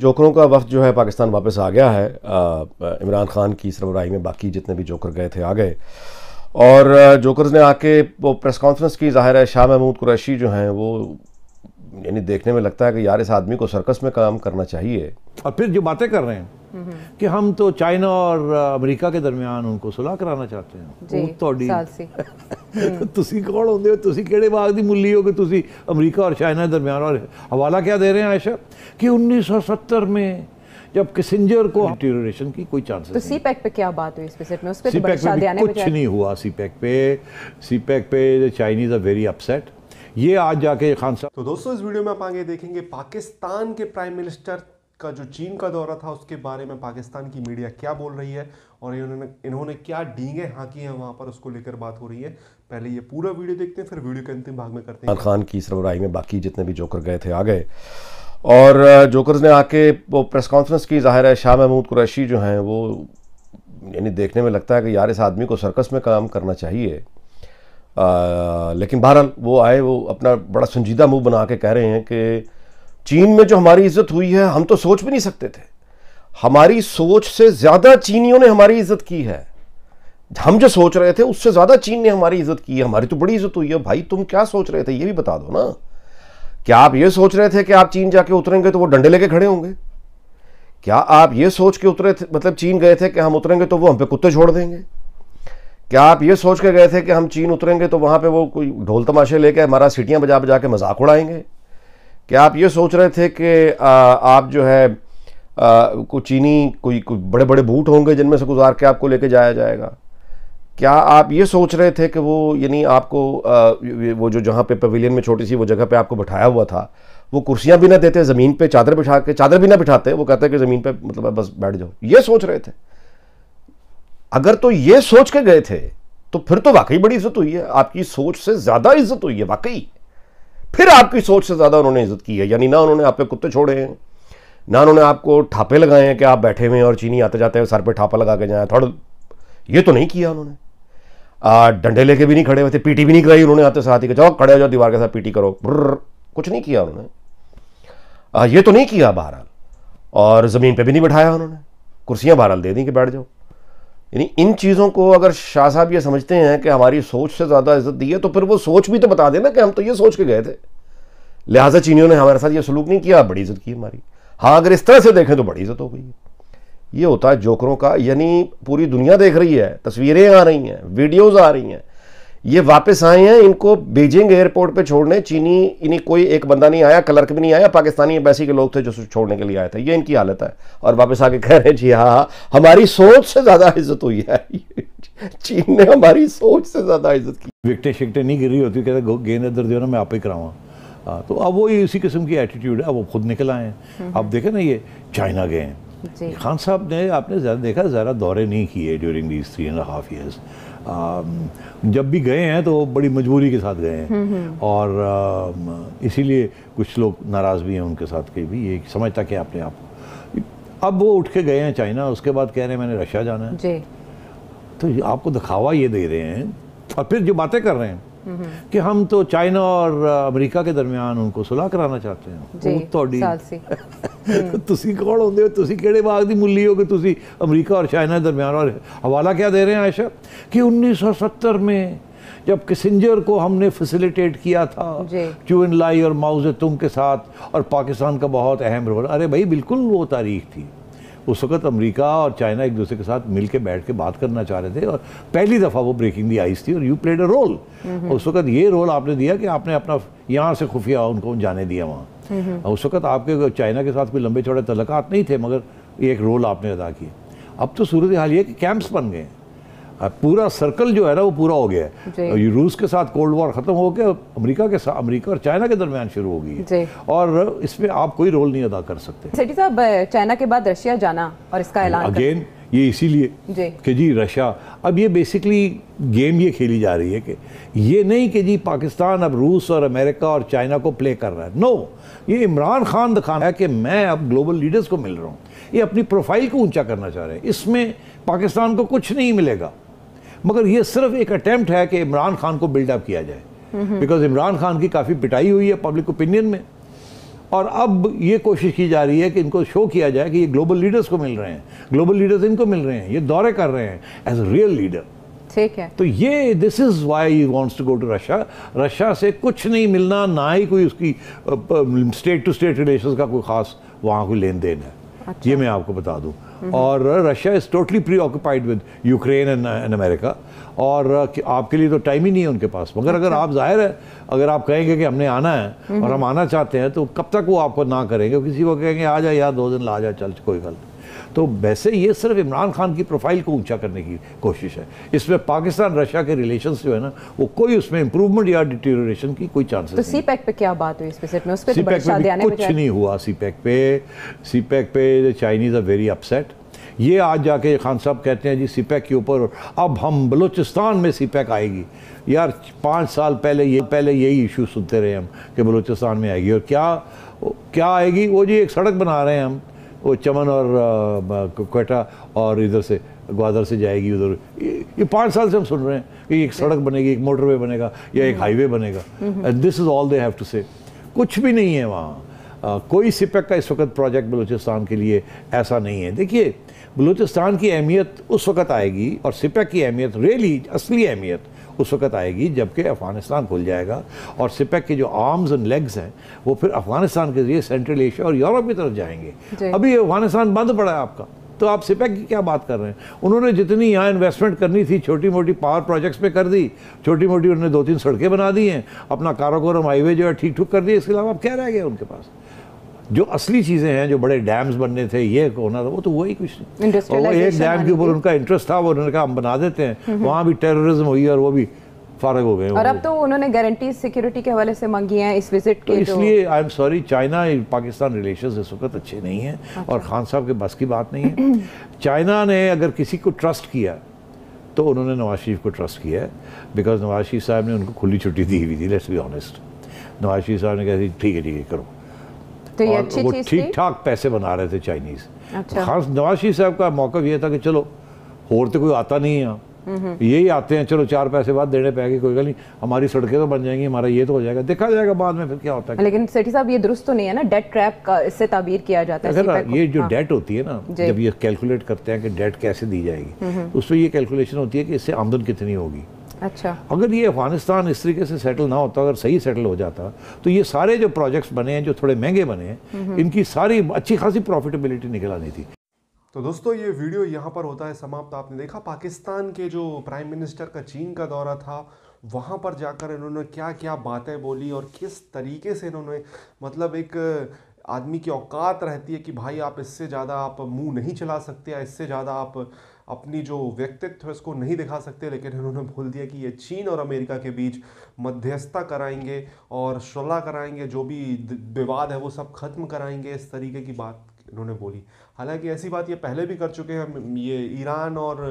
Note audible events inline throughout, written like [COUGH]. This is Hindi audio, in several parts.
जोकरों का वक्त जो है पाकिस्तान वापस आ गया है इमरान खान की सरबराही में बाकी जितने भी जोकर गए थे आ गए और जोकर्स ने आके वो प्रेस कॉन्फ्रेंस की ज़ाहिर है शाह महमूद कुरैशी जो हैं वो यानी देखने में लगता है कि यार इस आदमी को सर्कस में काम करना चाहिए और फिर जो बातें कर रहे हैं कि हम तो चाइना और अमेरिका के दरमियान उनको सुलह कराना चाहते हैं ਉਹ तो [LAUGHS] तो कौन होंगे ਕੌਣ ਹੁੰਦੇ ਹੋ ਤੁਸੀਂ ਕਿਹੜੇ ਬਾਗ ਦੀ ਮੁੱਲੀ ਹੋ ਕਿ ਤੁਸੀਂ ਅਮਰੀਕਾ दरमियान और हवाला क्या दे रहे हैं आयशा कि 1970 में जब किसिंजर को डिटेरेशन की कोई चांस तो सी पैक पे क्या बात हुई स्पेसिफिक में उस पे तो बड़ा शादियाने कुछ नहीं हुआ सी पैक पे सी पैक पे चाइनीज आर वेरी अपसेट ये आज जाके खान साहब तो दोस्तों इस वीडियो में आप आगे देखेंगे पाकिस्तान के प्राइम मिनिस्टर का जो चीन का दौरा था उसके बारे में पाकिस्तान की मीडिया क्या बोल रही है और इन्होंने इन्होंने क्या डींगे हाकी हैं वहाँ पर उसको लेकर बात हो रही है पहले ये पूरा वीडियो देखते हैं फिर वीडियो के अंतिम भाग में करते हैं खान की सरबराही में बाकी जितने भी जोकर गए थे आ गए और जोकर ने आके वो प्रेस कॉन्फ्रेंस की जाहिर है शाह महमूद कुरैशी जो हैं वो यानी देखने में लगता है कि यार इस आदमी को सर्कस में काम करना चाहिए आ, लेकिन बहरहाल वो आए वो अपना बड़ा संजीदा मुंह बना के कह रहे हैं कि चीन में जो हमारी इज्जत हुई है हम तो सोच भी नहीं सकते थे हमारी सोच से ज़्यादा चीनियों ने हमारी इज्जत की है हम जो सोच रहे थे उससे ज़्यादा चीन ने हमारी इज्जत की है हमारी तो बड़ी इज्जत हुई है भाई तुम क्या सोच रहे थे ये भी बता दो ना क्या आप ये सोच रहे थे कि आप चीन जाके उतरेंगे तो वो डंडे लेके खड़े होंगे क्या आप ये सोच के उतरे थे मतलब चीन गए थे कि हम उतरेंगे तो वो हम पे कुत्ते छोड़ देंगे क्या आप ये सोच के गए थे कि हम चीन उतरेंगे तो वहाँ पे वो कोई ढोल तमाशे लेके हमारा सीटियाँ बजा बजा के मजाक उड़ाएंगे क्या आप ये सोच रहे थे कि आप जो है कोई चीनी कोई कोई बड़े बड़े बूट होंगे जिनमें से गुजार के आपको लेके जाया जाएगा क्या आप ये सोच रहे थे कि वो यानी आपको आ, वो जो जहाँ पे पवेलियन में छोटी सी वो जगह पे आपको बैठाया हुआ था वो कुर्सियाँ भी ना देते ज़मीन पे चादर बिठा के चादर भी ना बिठाते वो कहते कि ज़मीन पे मतलब बस बैठ जाओ ये सोच रहे थे अगर तो ये सोच के गए थे तो फिर तो वाकई बड़ी इज्जत हुई है आपकी सोच से ज्यादा इज्जत हुई है वाकई फिर आपकी सोच से ज्यादा उन्होंने इज्जत की है यानी ना उन्होंने आप पे कुत्ते छोड़े हैं ना उन्होंने आपको ठापे लगाए हैं कि आप बैठे हुए हैं और चीनी आते जाते हैं सर पे ठापा लगा के जाए थोड़ा ये तो नहीं किया उन्होंने डंडे लेके भी नहीं खड़े हुए थे पीटी भी नहीं कराई उन्होंने आते साथ ही के जाओ खड़े हो जाओ दीवार के साथ पीटी करो कुछ नहीं किया उन्होंने ये तो नहीं किया बहरहाल और ज़मीन पर भी नहीं बैठाया उन्होंने कुर्सियाँ बहरहाल दे दी कि बैठ जाओ यानी इन चीज़ों को अगर शाह साहब ये समझते हैं कि हमारी सोच से ज़्यादा इज्जत दी है तो फिर वो सोच भी तो बता देना कि हम तो ये सोच के गए थे लिहाजा चीनियों ने हमारे साथ ये सलूक नहीं किया बड़ी इज्जत की हमारी हाँ अगर इस तरह से देखें तो बड़ी इज्जत हो गई ये होता है जोकरों का यानी पूरी दुनिया देख रही है तस्वीरें आ रही हैं वीडियोज़ आ रही हैं ये वापस आए हैं इनको बीजिंग एयरपोर्ट पे छोड़ने चीनी इन्हीं कोई एक बंदा नहीं आया क्लर्क भी नहीं आया पाकिस्तानी पैसे के लोग थे जो छोड़ने के लिए आए थे ये इनकी हालत है और वापस आके कह रहे हैं जी हाँ हमारी सोच से ज़्यादा इज्जत हुई है [LAUGHS] चीन ने हमारी सोच से ज़्यादा इज्जत की विकटें शिकटें नहीं गिरी होती कहते गेंद इधर दे ना मैं आप ही कराऊँ हाँ, तो अब वो इसी किस्म की एटीट्यूड है अब वो खुद निकल आए हैं हम्म। आप देखे ना ये चाइना गए हैं खान साहब ने आपने ज़्यादा देखा ज़्यादा दौरे नहीं किए during these three and half years Um, जब भी गए हैं तो बड़ी मजबूरी के साथ गए हैं हम्म, हम्म। और um, इसीलिए कुछ लोग नाराज़ भी हैं उनके साथ के भी ये समझता क्या अपने आप अब वो उठ के गए हैं चाइना उसके बाद कह रहे हैं मैंने रशिया जाना है जी। तो आपको दिखावा ये दे रहे हैं और फिर जो बातें कर रहे हैं हम्म, कि हम तो चाइना और uh, अमेरिका के दरमियान उनको सुलह कराना चाहते हैं जी, [LAUGHS] तो तुम कौन होंगे तुम कि बाग की ਦੀ हो कि ਕਿ और चाइना दरमियान और हवाला क्या दे रहे हैं आयशा कि उन्नीस सौ सत्तर में जब किसिंजर को हमने फैसिलिटेट किया था चून लाई और माउजे तुम के साथ और पाकिस्तान का बहुत अहम रोल अरे भाई बिल्कुल वो तारीख थी उस वक्त अमेरिका और चाइना एक दूसरे के साथ मिल के बैठ के बात करना चाह रहे थे और पहली दफ़ा वो ब्रेकिंग दी आइस थी और यू प्लेड अ रोल उस वक्त ये रोल आपने दिया कि आपने अपना यहाँ से खुफिया उनको जाने दिया वहाँ और उस वक्त आपके चाइना के साथ कोई लंबे चौड़े तलकात नहीं थे मगर ये एक रोल आपने अदा किया अब तो सूरत हाल ये कि कैंप्स बन गए पूरा सर्कल जो है ना वो पूरा हो गया है रूस के साथ कोल्ड वॉर ख़त्म हो गया अमेरिका के साथ अमेरिका और चाइना के दरमियान शुरू हो गई है और इसमें आप कोई रोल नहीं अदा कर सकते चाइना के बाद रशिया जाना और इसका ऐलान अगेन ये इसीलिए कि जी रशिया अब ये बेसिकली गेम ये खेली जा रही है कि ये नहीं कि जी पाकिस्तान अब रूस और अमेरिका और चाइना को प्ले कर रहा है नो ये इमरान खान दिखाना है कि मैं अब ग्लोबल लीडर्स को मिल रहा हूँ ये अपनी प्रोफाइल को ऊंचा करना चाह रहे हैं इसमें पाकिस्तान को कुछ नहीं मिलेगा मगर ये सिर्फ एक अटैम्प्ट है कि इमरान खान को बिल्डअप किया जाए बिकॉज इमरान खान की काफ़ी पिटाई हुई है पब्लिक ओपिनियन में और अब ये कोशिश की जा रही है कि इनको शो किया जाए कि ये ग्लोबल लीडर्स को मिल रहे हैं ग्लोबल लीडर्स इनको मिल रहे हैं ये दौरे कर रहे हैं एज अ रियल लीडर ठीक है तो ये this is why he wants to go to Russia Russia से कुछ नहीं मिलना ना ही कोई उसकी स्टेट टू स्टेट रिलेशन का कोई खास वहाँ कोई लेन देन है अच्छा। ये मैं आपको बता दूं और Russia is totally preoccupied with Ukraine and America और आपके लिए तो टाइम ही नहीं है उनके पास मगर अगर अच्छा। आप जाहिर है अगर आप कहेंगे कि हमने आना है और हम्म। हम आना चाहते हैं तो कब तक वो आपको ना करेंगे किसी को कहेंगे आ जाए यार दो दिन ला जाए चल कोई गलत तो वैसे ये सिर्फ इमरान खान की प्रोफाइल को ऊंचा करने की कोशिश है इसमें पाकिस्तान रशिया के रिलेशन जो है ना वो कोई उसमें इंप्रूवमेंट या डिटेरेशन की कोई चांसेस तो सी पैक e पे क्या बात हुई सी तो e पैक कुछ नहीं हुआ सी पैक e पे सी पैक पे चाइनीज़ आर वेरी अपसेट ये आज जाके खान साहब कहते हैं जी सी पैक के ऊपर अब हम बलूचिस्तान में सी पैक आएगी यार पाँच साल पहले ये पहले यही इशू सुनते रहे हम कि बलूचिस्तान में आएगी और क्या क्या आएगी वो जी एक सड़क बना रहे हैं हम वो चमन और कोयटा और इधर से ग्वादर से जाएगी उधर ये पाँच साल से हम सुन रहे हैं कि एक सड़क बनेगी एक मोटरवे बनेगा या एक हाईवे बनेगा this is all they have to say कुछ भी नहीं है वहाँ कोई सिपक का इस वक्त प्रोजेक्ट बलूचिस्तान के लिए ऐसा नहीं है देखिए बलूचिस्तान की अहमियत उस वक्त आएगी और सिपक की अहमियत रियली असली अहमियत उस वक्त आएगी जबकि अफगानिस्तान खुल जाएगा और सिपेक के जो आर्म्स एंड लेग्स हैं वो फिर अफगानिस्तान के जरिए सेंट्रल एशिया और यूरोप की तरफ जाएंगे अभी अफगानिस्तान बंद पड़ा है आपका तो आप सिपेक की क्या बात कर रहे हैं उन्होंने जितनी यहाँ इन्वेस्टमेंट करनी थी छोटी मोटी पावर प्रोजेक्ट्स पे कर दी छोटी मोटी उन्होंने दो तीन सड़कें बना दी हैं अपना कारोगोरम हाईवे जो है ठीक ठुक कर दिए इसके अलावा आप क्या रह गया उनके पास जो असली चीज़ें हैं जो बड़े डैम्स बनने थे ये होना था वो तो वही कुछ और वो एक डैम के ऊपर उनका इंटरेस्ट था वो उन्होंने कहा हम बना देते हैं वहाँ भी टेररिज्म हुई और वो भी फारग हो गए और अब तो उन्होंने गारंटी सिक्योरिटी के हवाले से मांगी हैं इस विजिट तो के तो इसलिए I am sorry China Pakistan relation इस वक्त अच्छे नहीं हैं अच्छा। और खान साहब के बस की बात नहीं है चाइना ने अगर किसी को ट्रस्ट किया तो उन्होंने नवाज शरीफ को ट्रस्ट किया है बिकॉज नवाज शरीफ साहब ने उनको खुली छुट्टी दी हुई थी let's be honest Nawaz Sharif साहब ने कहा ठीक है ठीक है करो तो ये अच्छी वो ठीक ठाक पैसे बना रहे थे चाइनीज अच्छा। खास नवाज शरीफ साहब का मौका ये था कि चलो और तो कोई आता नहीं है यही आते हैं चलो चार पैसे बाद देने पे कोई गल नहीं हमारी सड़कें तो बन जाएंगी हमारा ये तो हो जाएगा देखा जाएगा बाद में फिर क्या होता है लेकिन सेठी साहब ये दुरुस्त तो नहीं है ना डेट ट्रैप का इससे ताबीर किया जाता है ना ये जो हाँ। डेट होती है ना जब ये कैलकुलेट करते हैं कि डेट कैसे दी जाएगी उसमें ये कैलकुलेशन होती है कि इससे आमदन कितनी होगी अच्छा अगर ये अफगानिस्तान इस तरीके से सेटल ना होता अगर सही सेटल हो जाता तो ये सारे जो प्रोजेक्ट्स बने हैं जो थोड़े महंगे बने हैं इनकी सारी अच्छी खासी प्रॉफिटेबिलिटी निकल आनी थी तो दोस्तों ये वीडियो यहाँ पर होता है समाप्त आपने देखा पाकिस्तान के जो प्राइम मिनिस्टर का चीन का दौरा था वहाँ पर जाकर इन्होंने क्या क्या बातें बोली और किस तरीके से इन्होंने मतलब एक आदमी की औकात रहती है कि भाई आप इससे ज़्यादा आप मुंह नहीं चला सकते या इससे ज़्यादा आप अपनी जो व्यक्तित्व है उसको नहीं दिखा सकते लेकिन इन्होंने भूल दिया कि ये चीन और अमेरिका के बीच मध्यस्थता कराएंगे और शला कराएंगे जो भी विवाद है वो सब खत्म कराएंगे इस तरीके की बात इन्होंने बोली हालांकि ऐसी बात ये पहले भी कर चुके हैं ये ईरान और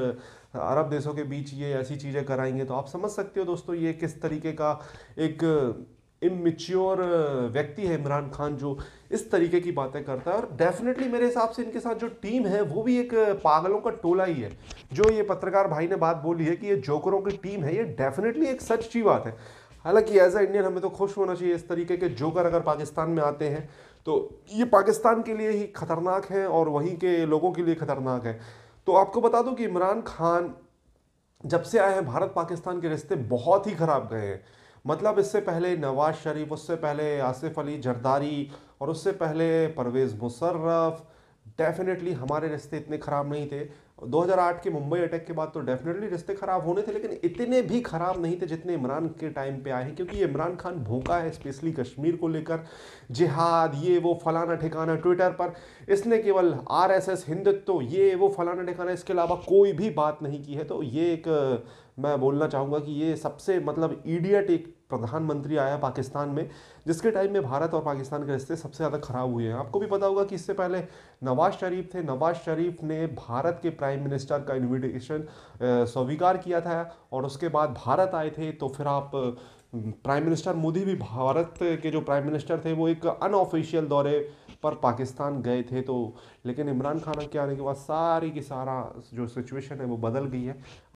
अरब देशों के बीच ये ऐसी चीज़ें कराएंगे तो आप समझ सकते हो दोस्तों ये किस तरीके का एक इमेच्योर uh, व्यक्ति है इमरान खान जो इस तरीके की बातें करता है और डेफिनेटली मेरे हिसाब से इनके साथ जो टीम है वो भी एक uh, पागलों का टोला ही है जो ये पत्रकार भाई ने बात बोली है कि ये जोकरों की टीम है ये डेफिनेटली एक सच की बात है हालांकि एज ए इंडियन हमें तो खुश होना चाहिए इस तरीके के जोकर अगर पाकिस्तान में आते हैं तो ये पाकिस्तान के लिए ही खतरनाक हैं और वहीं के लोगों के लिए खतरनाक है तो आपको बता दूं कि इमरान खान जब से आए हैं भारत पाकिस्तान के रिश्ते बहुत ही ख़राब गए हैं मतलब इससे पहले नवाज शरीफ उससे पहले आसिफ अली जरदारी और उससे पहले परवेज़ मुशर्रफ डेफिनेटली हमारे रिश्ते इतने ख़राब नहीं थे 2008 के मुंबई अटैक के बाद तो डेफिनेटली रिश्ते ख़राब होने थे लेकिन इतने भी ख़राब नहीं थे जितने इमरान के टाइम पे आए हैं क्योंकि इमरान खान भूखा है स्पेशली कश्मीर को लेकर जिहाद ये वो फलाना ठिकाना ट्विटर पर इसने केवल आरएसएस हिंदुत्व ये वो फलाना ठिकाना इसके अलावा कोई भी बात नहीं की है तो ये एक मैं बोलना चाहूँगा कि ये सबसे मतलब ईडियट एक प्रधानमंत्री आया पाकिस्तान में जिसके टाइम में भारत और पाकिस्तान के रिश्ते सबसे ज़्यादा ख़राब हुए हैं आपको भी पता होगा कि इससे पहले नवाज शरीफ थे नवाज शरीफ ने भारत के प्राइम मिनिस्टर का इन्विटेशन स्वीकार किया था और उसके बाद भारत आए थे तो फिर आप प्राइम मिनिस्टर मोदी भी भारत के जो प्राइम मिनिस्टर थे वो एक अनऑफिशियल दौरे पर पाकिस्तान गए थे तो लेकिन इमरान खान के आने के बाद सारी की सारा जो सिचुएशन है वो बदल गई है